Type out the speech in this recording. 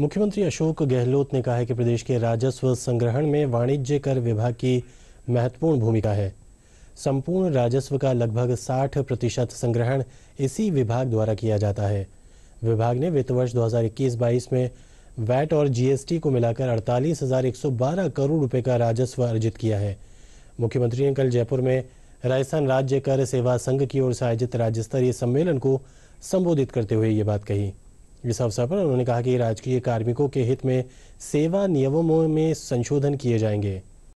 मुख्यमंत्री अशोक गहलोत ने कहा है कि प्रदेश के राजस्व संग्रहण में वाणिज्य कर विभाग की महत्वपूर्ण भूमिका है संपूर्ण राजस्व का लगभग 60 प्रतिशत संग्रहण इसी विभाग द्वारा किया जाता है विभाग ने वित्त वर्ष 2021-22 में वैट और जीएसटी को मिलाकर अड़तालीस करोड़ रुपए का राजस्व अर्जित किया है मुख्यमंत्री ने कल जयपुर में राजस्थान राज्य कर सेवा संघ की ओर से आयोजित राज्य स्तरीय सम्मेलन को संबोधित करते हुए ये बात कही इस अवसर पर उन्होंने कहा कि राजकीय कार्मिकों के हित में सेवा नियमों में संशोधन किए जाएंगे